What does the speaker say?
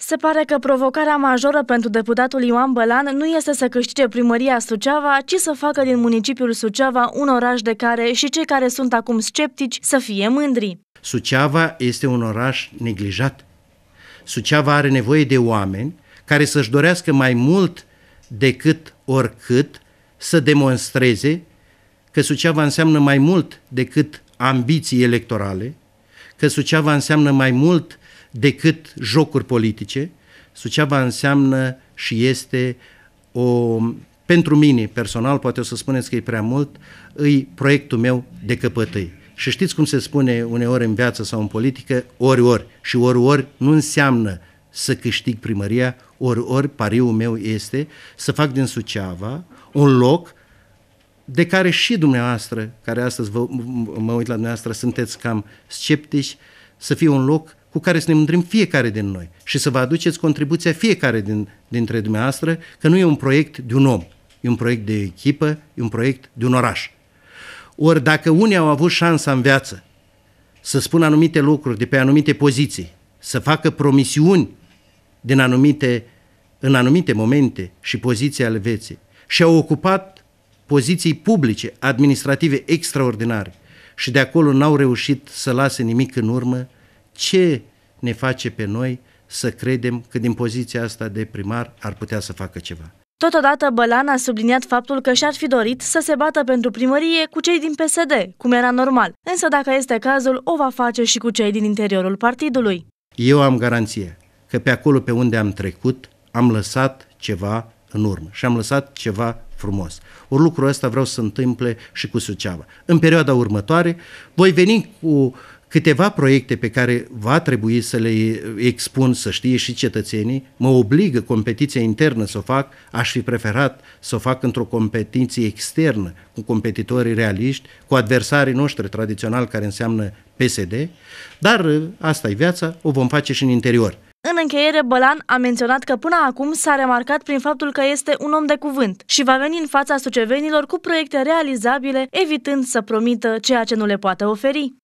Se pare că provocarea majoră pentru deputatul Ioan Bălan nu este să câștige primăria Suceava, ci să facă din municipiul Suceava un oraș de care și cei care sunt acum sceptici să fie mândri. Suceava este un oraș neglijat. Suceava are nevoie de oameni care să-și dorească mai mult decât oricât să demonstreze că Suceava înseamnă mai mult decât ambiții electorale, că Suceava înseamnă mai mult decât jocuri politice. Suceava înseamnă și este o, pentru mine personal, poate o să spuneți că e prea mult, îi proiectul meu de căpătăi. Și știți cum se spune uneori în viață sau în politică, ori, ori. Și ori, ori nu înseamnă să câștig primăria, ori, ori pariul meu este să fac din Suceava un loc de care și dumneavoastră, care astăzi vă, mă uit la dumneavoastră, sunteți cam sceptici, să fie un loc cu care să ne mândrim fiecare din noi și să vă aduceți contribuția fiecare din, dintre dumneavoastră, că nu e un proiect de un om, e un proiect de echipă, e un proiect de un oraș. Ori dacă unii au avut șansa în viață să spună anumite lucruri de pe anumite poziții, să facă promisiuni din anumite, în anumite momente și poziții ale vieții și au ocupat poziții publice, administrative extraordinare și de acolo n-au reușit să lase nimic în urmă, ce ne face pe noi să credem că din poziția asta de primar ar putea să facă ceva. Totodată, Bălan a subliniat faptul că și-ar fi dorit să se bată pentru primărie cu cei din PSD, cum era normal, însă dacă este cazul, o va face și cu cei din interiorul partidului. Eu am garanție că pe acolo pe unde am trecut am lăsat ceva în urmă și am lăsat ceva frumos. Un lucru ăsta vreau să întâmple și cu Suceava. În perioada următoare voi veni cu câteva proiecte pe care va trebui să le expun, să știe și cetățenii, mă obligă competiția internă să o fac, aș fi preferat să o fac într-o competiție externă cu competitorii realiști, cu adversarii noștri tradițional care înseamnă PSD, dar uh, asta e viața, o vom face și în interior. În încheiere, Bălan a menționat că până acum s-a remarcat prin faptul că este un om de cuvânt și va veni în fața sucevenilor cu proiecte realizabile, evitând să promită ceea ce nu le poate oferi.